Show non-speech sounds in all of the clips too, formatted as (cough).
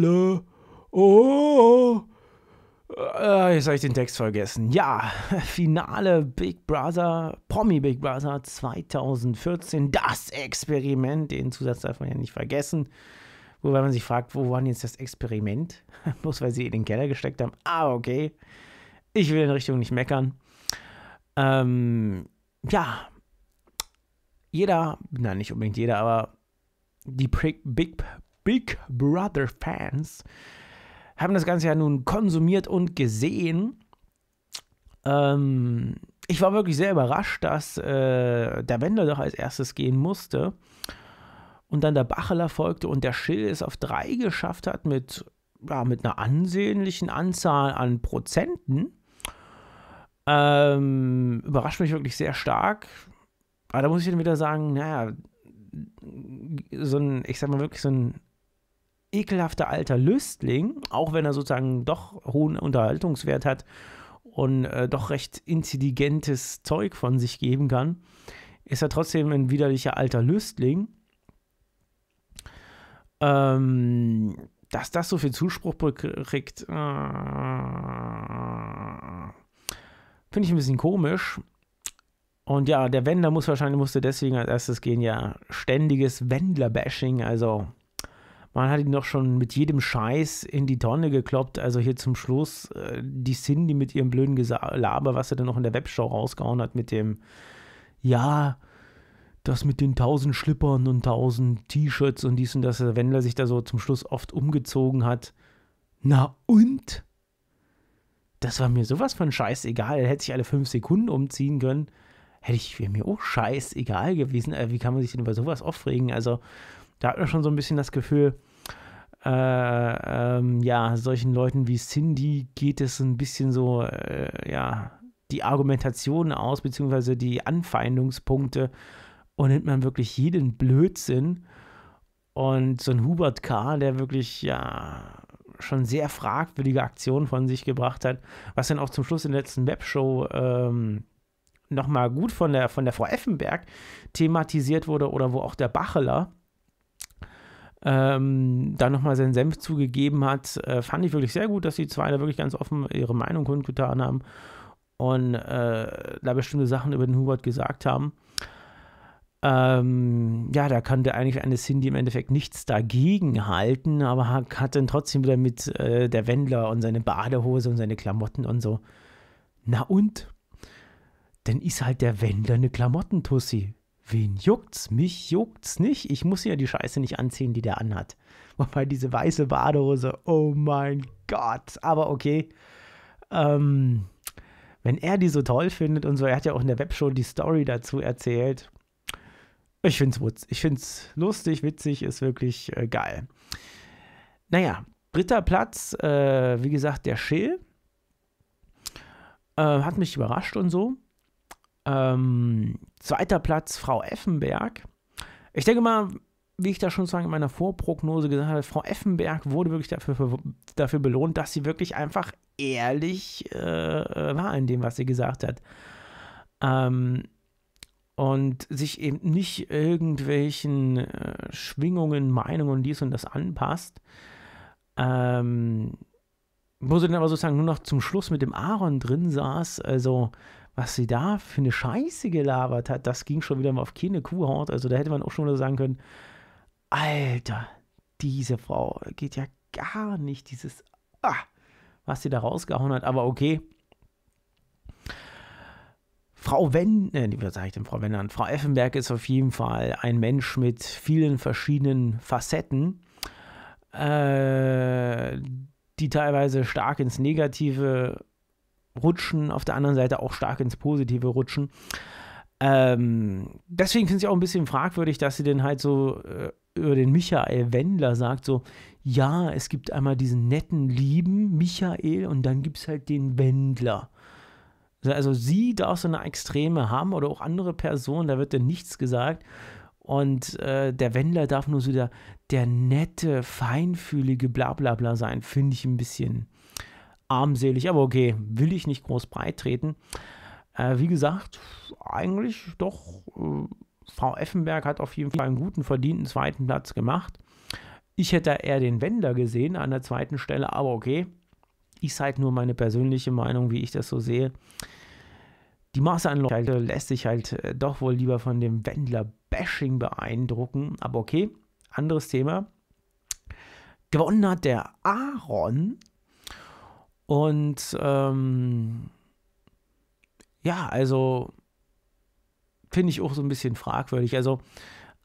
Falle. Oh. Äh, jetzt habe ich den Text vergessen. Ja, (laughs) Finale Big Brother, Promi Big Brother 2014. Das Experiment. Den Zusatz darf man ja nicht vergessen. Wobei man sich fragt, wo war denn jetzt das Experiment? (laughs) Bloß weil sie in den Keller gesteckt haben. Ah, okay. Ich will in Richtung nicht meckern. Ähm, ja. Jeder, nein, nicht unbedingt jeder, aber die Big Big Brother Fans haben das Ganze ja nun konsumiert und gesehen. Ähm, ich war wirklich sehr überrascht, dass äh, der Wendler doch als erstes gehen musste und dann der Bacheler folgte und der Schill es auf drei geschafft hat mit, ja, mit einer ansehnlichen Anzahl an Prozenten. Ähm, überrascht mich wirklich sehr stark. Aber da muss ich dann wieder sagen, naja, so ein, ich sag mal wirklich so ein ekelhafter alter Lüstling, auch wenn er sozusagen doch hohen Unterhaltungswert hat und äh, doch recht intelligentes Zeug von sich geben kann, ist er trotzdem ein widerlicher alter Lüstling. Ähm, dass das so viel Zuspruch kriegt, äh, finde ich ein bisschen komisch. Und ja, der Wender muss wahrscheinlich, musste deswegen als erstes gehen, ja, ständiges Wendler-Bashing, also man hat ihn doch schon mit jedem Scheiß in die Tonne gekloppt. Also hier zum Schluss äh, die Cindy mit ihrem blöden Gelaber, was er dann noch in der Webshow rausgehauen hat mit dem, ja, das mit den tausend Schlippern und tausend T-Shirts und dies und das, also wenn er sich da so zum Schluss oft umgezogen hat. Na und? Das war mir sowas von scheißegal. Hätte ich alle fünf Sekunden umziehen können, hätte ich mir auch scheißegal gewesen. Äh, wie kann man sich denn über sowas aufregen? Also, da hat man schon so ein bisschen das Gefühl, äh, ähm, ja, solchen Leuten wie Cindy geht es ein bisschen so, äh, ja, die Argumentation aus, beziehungsweise die Anfeindungspunkte und nimmt man wirklich jeden Blödsinn. Und so ein Hubert K., der wirklich, ja, schon sehr fragwürdige Aktionen von sich gebracht hat, was dann auch zum Schluss in der letzten Webshow ähm, nochmal gut von der, von der Frau Effenberg thematisiert wurde oder wo auch der Bacheler ähm, da nochmal seinen Senf zugegeben hat, äh, fand ich wirklich sehr gut, dass die zwei da wirklich ganz offen ihre Meinung kundgetan haben und äh, da bestimmte Sachen über den Hubert gesagt haben. Ähm, ja, da kann der eigentlich eine Cindy im Endeffekt nichts dagegen halten, aber hat dann trotzdem wieder mit äh, der Wendler und seine Badehose und seine Klamotten und so. Na und? Dann ist halt der Wendler eine Klamottentussi. Wen juckt's? Mich juckt's nicht. Ich muss ja die Scheiße nicht anziehen, die der anhat. (laughs) Wobei diese weiße Badehose, oh mein Gott. Aber okay. Ähm, wenn er die so toll findet und so, er hat ja auch in der Webshow die Story dazu erzählt. Ich find's, ich find's lustig, witzig, ist wirklich äh, geil. Naja, dritter Platz, äh, wie gesagt, der Schill. Äh, hat mich überrascht und so. Ähm, zweiter Platz Frau Effenberg. Ich denke mal, wie ich da schon sagen in meiner Vorprognose gesagt habe, Frau Effenberg wurde wirklich dafür, dafür belohnt, dass sie wirklich einfach ehrlich äh, war in dem, was sie gesagt hat. Ähm, und sich eben nicht irgendwelchen äh, Schwingungen, Meinungen, und dies und das anpasst. Ähm, wo sie dann aber sozusagen nur noch zum Schluss mit dem Aaron drin saß, also was sie da für eine Scheiße gelabert hat, das ging schon wieder mal auf keine Kuhhaut. Also da hätte man auch schon wieder sagen können, Alter, diese Frau geht ja gar nicht, dieses, ah, was sie da rausgehauen hat, aber okay. Frau Wendner, äh, was sage ich denn Frau Wendner? Frau Effenberg ist auf jeden Fall ein Mensch mit vielen verschiedenen Facetten, äh, die teilweise stark ins Negative rutschen, auf der anderen Seite auch stark ins Positive rutschen. Ähm, deswegen finde ich auch ein bisschen fragwürdig, dass sie denn halt so äh, über den Michael Wendler sagt, so, ja, es gibt einmal diesen netten, lieben Michael und dann gibt es halt den Wendler. Also, also sie darf so eine Extreme haben oder auch andere Personen, da wird dann nichts gesagt. Und äh, der Wendler darf nur so der, der nette, feinfühlige Blablabla sein, finde ich ein bisschen armselig, aber okay, will ich nicht groß breit treten. Äh, wie gesagt, eigentlich doch, äh, Frau Effenberg hat auf jeden Fall einen guten, verdienten zweiten Platz gemacht. Ich hätte eher den Wender gesehen an der zweiten Stelle, aber okay, ist halt nur meine persönliche Meinung, wie ich das so sehe. Die Masse lässt sich halt äh, doch wohl lieber von dem Wendler-Bashing beeindrucken, aber okay, anderes Thema. Gewonnen hat der Aaron und ähm, ja, also finde ich auch so ein bisschen fragwürdig. Also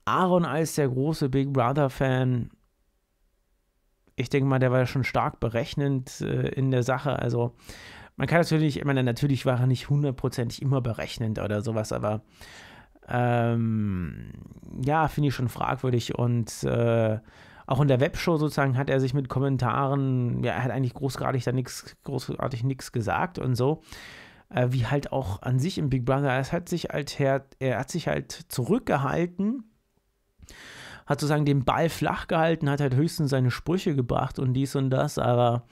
Aaron als der große Big Brother-Fan, ich denke mal, der war ja schon stark berechnend äh, in der Sache. Also man kann natürlich, ich meine, natürlich war er nicht hundertprozentig immer berechnend oder sowas, aber ähm, ja, finde ich schon fragwürdig und äh, auch in der Webshow sozusagen hat er sich mit Kommentaren, ja, er hat eigentlich großartig da nichts, großartig nichts gesagt und so. Äh, wie halt auch an sich im Big Brother. Es hat sich halt, er, er hat sich halt zurückgehalten, hat sozusagen den Ball flach gehalten, hat halt höchstens seine Sprüche gebracht und dies und das, aber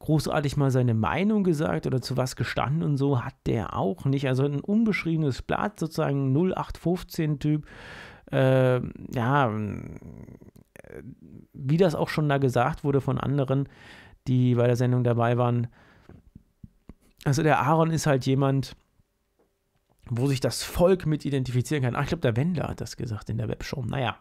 großartig mal seine Meinung gesagt oder zu was gestanden und so hat der auch nicht. Also ein unbeschriebenes Blatt, sozusagen 0815-Typ. Äh, ja, wie das auch schon da gesagt wurde von anderen, die bei der Sendung dabei waren, also der Aaron ist halt jemand, wo sich das Volk mit identifizieren kann. Ach, ich glaube, der Wendler hat das gesagt in der Webshow. Naja.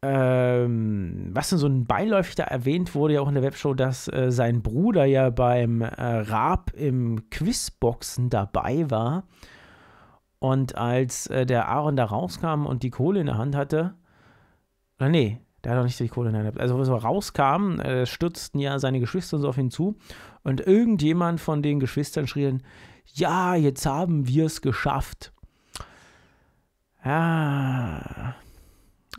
Ähm, was denn so ein beiläufig da erwähnt wurde, ja auch in der Webshow, dass äh, sein Bruder ja beim äh, Raab im Quizboxen dabei war. Und als äh, der Aaron da rauskam und die Kohle in der Hand hatte, oder nee, der hat doch nicht die Kohle in der Hand. Also, als er rauskam, äh, stürzten ja seine Geschwister so auf ihn zu. Und irgendjemand von den Geschwistern schrien: Ja, jetzt haben wir es geschafft. Ja.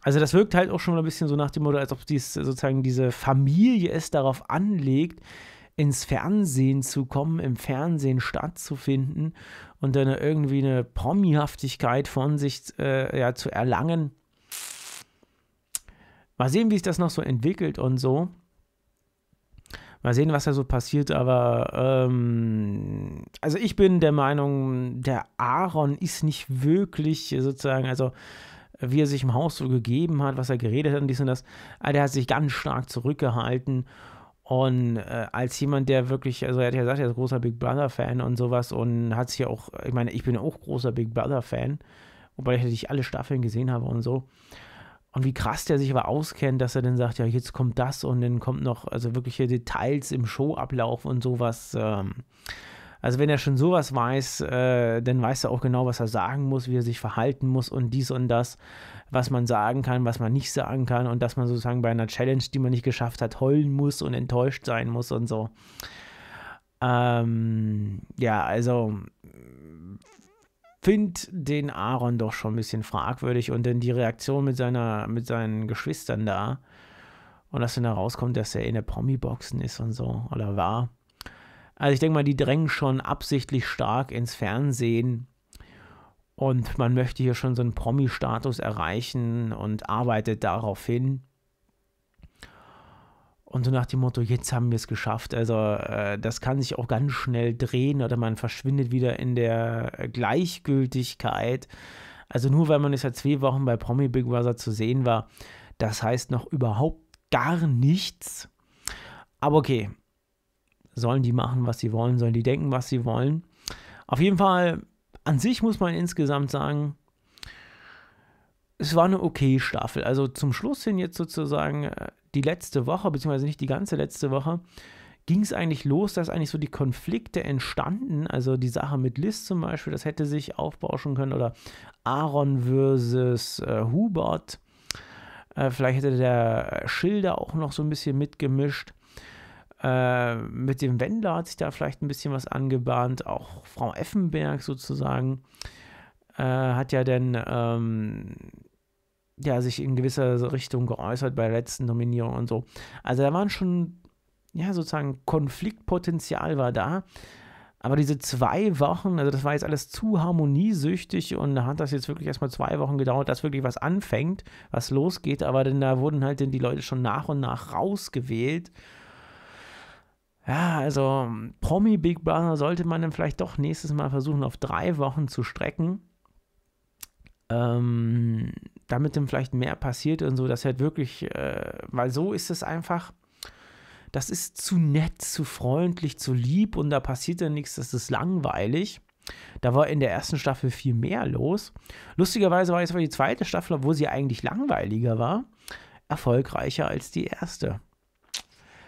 Also, das wirkt halt auch schon mal ein bisschen so nach dem Motto, als ob dies, sozusagen diese Familie es darauf anlegt, ins Fernsehen zu kommen, im Fernsehen stattzufinden und dann irgendwie eine Promihaftigkeit von sich äh, ja, zu erlangen Mal sehen, wie sich das noch so entwickelt und so. Mal sehen, was da so passiert, aber ähm, also ich bin der Meinung, der Aaron ist nicht wirklich sozusagen, also wie er sich im Haus so gegeben hat, was er geredet hat und dies und das, ah, der hat sich ganz stark zurückgehalten und äh, als jemand, der wirklich, also er hat ja gesagt, er ist großer Big Brother-Fan und sowas und hat sich auch, ich meine, ich bin auch großer Big Brother-Fan, wobei ich natürlich alle Staffeln gesehen habe und so. Und wie krass der sich aber auskennt, dass er dann sagt, ja, jetzt kommt das und dann kommt noch, also wirkliche Details im Showablauf und sowas. Ähm. also wenn er schon sowas weiß, äh, dann weiß er auch genau, was er sagen muss, wie er sich verhalten muss und dies und das, was man sagen kann, was man nicht sagen kann und dass man sozusagen bei einer Challenge, die man nicht geschafft hat, heulen muss und enttäuscht sein muss und so. Ähm, ja, also finde den Aaron doch schon ein bisschen fragwürdig und dann die Reaktion mit, seiner, mit seinen Geschwistern da. Und dass dann herauskommt, dass er in der Promi-Boxen ist und so oder war. Also ich denke mal, die drängen schon absichtlich stark ins Fernsehen. Und man möchte hier schon so einen Promi-Status erreichen und arbeitet darauf hin. Und so nach dem Motto, jetzt haben wir es geschafft. Also äh, das kann sich auch ganz schnell drehen oder man verschwindet wieder in der Gleichgültigkeit. Also nur weil man jetzt seit zwei Wochen bei Promi Big Brother zu sehen war, das heißt noch überhaupt gar nichts. Aber okay, sollen die machen, was sie wollen, sollen die denken, was sie wollen. Auf jeden Fall, an sich muss man insgesamt sagen, es war eine okay Staffel. Also zum Schluss hin jetzt sozusagen äh, die letzte Woche, beziehungsweise nicht die ganze letzte Woche, ging es eigentlich los, dass eigentlich so die Konflikte entstanden. Also die Sache mit Liz zum Beispiel, das hätte sich aufbauschen können. Oder Aaron versus äh, Hubert. Äh, vielleicht hätte der Schilder auch noch so ein bisschen mitgemischt. Äh, mit dem Wendler hat sich da vielleicht ein bisschen was angebahnt. Auch Frau Effenberg sozusagen äh, hat ja dann ähm, ja, sich in gewisser Richtung geäußert bei der letzten Nominierung und so. Also da waren schon, ja, sozusagen Konfliktpotenzial war da. Aber diese zwei Wochen, also das war jetzt alles zu harmoniesüchtig und da hat das jetzt wirklich erstmal zwei Wochen gedauert, dass wirklich was anfängt, was losgeht. Aber dann da wurden halt dann die Leute schon nach und nach rausgewählt. Ja, also Promi Big Brother sollte man dann vielleicht doch nächstes Mal versuchen, auf drei Wochen zu strecken ähm, damit dann vielleicht mehr passiert und so, dass halt wirklich, äh, weil so ist es einfach, das ist zu nett, zu freundlich, zu lieb und da passiert dann nichts, das ist langweilig. Da war in der ersten Staffel viel mehr los. Lustigerweise war jetzt aber die zweite Staffel, obwohl sie eigentlich langweiliger war, erfolgreicher als die erste.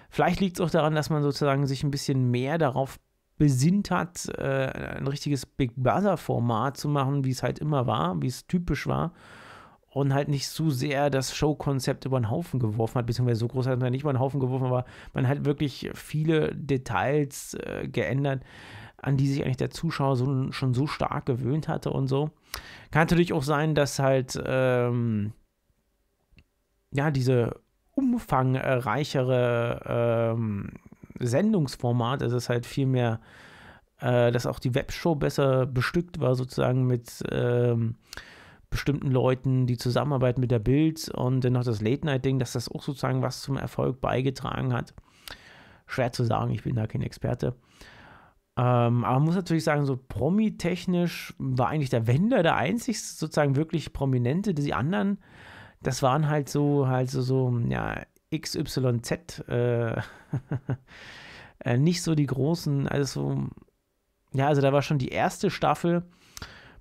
Vielleicht liegt es auch daran, dass man sozusagen sich ein bisschen mehr darauf besinnt hat, äh, ein richtiges Big Brother-Format zu machen, wie es halt immer war, wie es typisch war. Und halt nicht so sehr das Show-Konzept über den Haufen geworfen hat, beziehungsweise so groß hat man nicht über den Haufen geworfen, aber man hat wirklich viele Details äh, geändert, an die sich eigentlich der Zuschauer so, schon so stark gewöhnt hatte und so. Kann natürlich auch sein, dass halt, ähm, ja, diese umfangreichere ähm, Sendungsformat ist es halt viel mehr, äh, dass auch die Webshow besser bestückt war, sozusagen mit ähm, bestimmten Leuten, die Zusammenarbeit mit der Bild und dann noch das Late-Night-Ding, dass das auch sozusagen was zum Erfolg beigetragen hat. Schwer zu sagen, ich bin da kein Experte. Ähm, aber man muss natürlich sagen, so promi-technisch war eigentlich der Wender der einzigste sozusagen wirklich Prominente. Die anderen, das waren halt so, halt so, so ja, XYZ äh, (laughs) äh, nicht so die großen, also ja, also da war schon die erste Staffel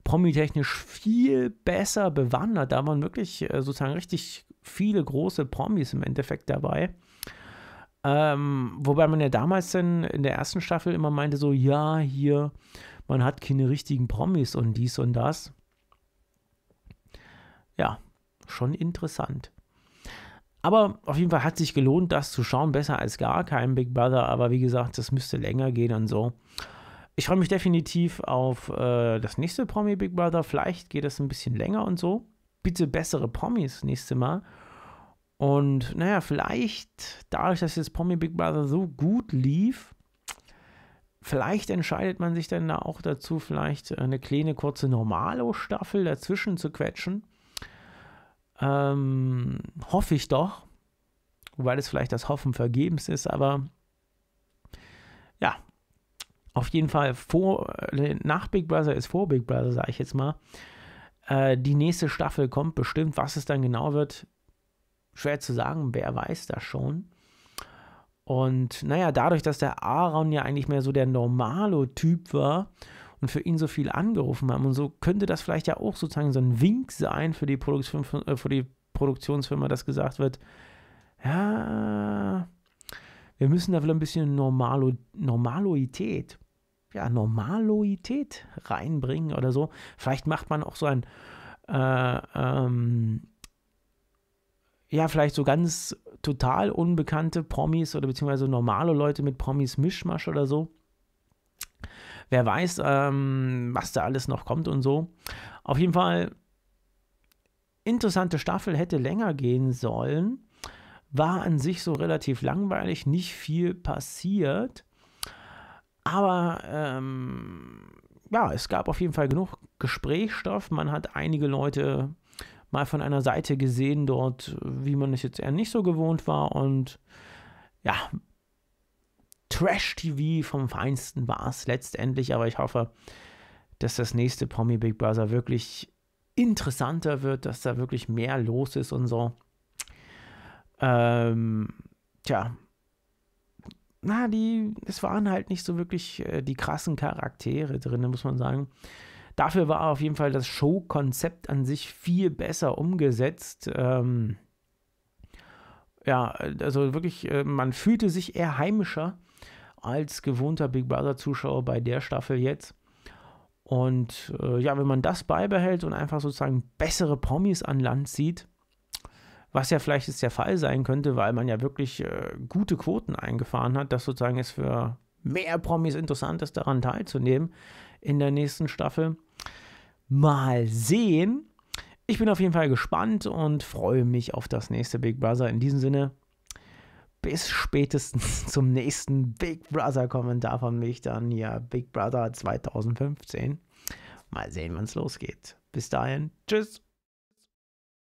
promi-technisch viel besser bewandert. Da waren wirklich äh, sozusagen richtig viele große Promis im Endeffekt dabei. Ähm, wobei man ja damals dann in der ersten Staffel immer meinte, so, ja, hier, man hat keine richtigen Promis und dies und das. Ja, schon interessant. Aber auf jeden Fall hat sich gelohnt, das zu schauen. Besser als gar kein Big Brother. Aber wie gesagt, das müsste länger gehen und so. Ich freue mich definitiv auf äh, das nächste Promi Big Brother. Vielleicht geht das ein bisschen länger und so. Bitte bessere Promis nächste Mal. Und naja, vielleicht, dadurch, dass jetzt Promi Big Brother so gut lief, vielleicht entscheidet man sich dann da auch dazu, vielleicht eine kleine kurze Normalo-Staffel dazwischen zu quetschen. Ähm, hoffe ich doch, weil es vielleicht das Hoffen vergebens ist, aber ja, auf jeden Fall vor, äh, nach Big Brother ist vor Big Brother, sage ich jetzt mal. Äh, die nächste Staffel kommt bestimmt. Was es dann genau wird, schwer zu sagen. Wer weiß das schon? Und naja, dadurch, dass der Aaron ja eigentlich mehr so der Normalo-Typ war und für ihn so viel angerufen haben. Und so könnte das vielleicht ja auch sozusagen so ein Wink sein für die, Produktion, äh, für die Produktionsfirma, dass gesagt wird, ja, wir müssen da wieder ein bisschen Normalo, Normaloität, ja, Normaloität reinbringen oder so. Vielleicht macht man auch so ein, äh, ähm, ja, vielleicht so ganz total unbekannte Promis oder beziehungsweise normale Leute mit Promis Mischmasch oder so wer weiß, ähm, was da alles noch kommt und so. Auf jeden Fall, interessante Staffel hätte länger gehen sollen. War an sich so relativ langweilig, nicht viel passiert. Aber ähm, ja, es gab auf jeden Fall genug Gesprächsstoff. Man hat einige Leute mal von einer Seite gesehen dort, wie man es jetzt eher nicht so gewohnt war. Und ja, Trash-TV vom Feinsten war es letztendlich, aber ich hoffe, dass das nächste Promi Big Brother wirklich interessanter wird, dass da wirklich mehr los ist und so. Ähm, tja, na, die, es waren halt nicht so wirklich äh, die krassen Charaktere drin, muss man sagen. Dafür war auf jeden Fall das Show-Konzept an sich viel besser umgesetzt. Ähm, ja, also wirklich, äh, man fühlte sich eher heimischer als gewohnter Big Brother-Zuschauer bei der Staffel jetzt. Und äh, ja, wenn man das beibehält und einfach sozusagen bessere Promis an Land zieht, was ja vielleicht jetzt der Fall sein könnte, weil man ja wirklich äh, gute Quoten eingefahren hat, dass sozusagen es für mehr Promis interessant ist, daran teilzunehmen in der nächsten Staffel. Mal sehen. Ich bin auf jeden Fall gespannt und freue mich auf das nächste Big Brother. In diesem Sinne, bis spätestens (laughs) zum nächsten Big Brother-Kommentar von mich dann hier. Big Brother 2015. Mal sehen, wann es losgeht. Bis dahin, tschüss.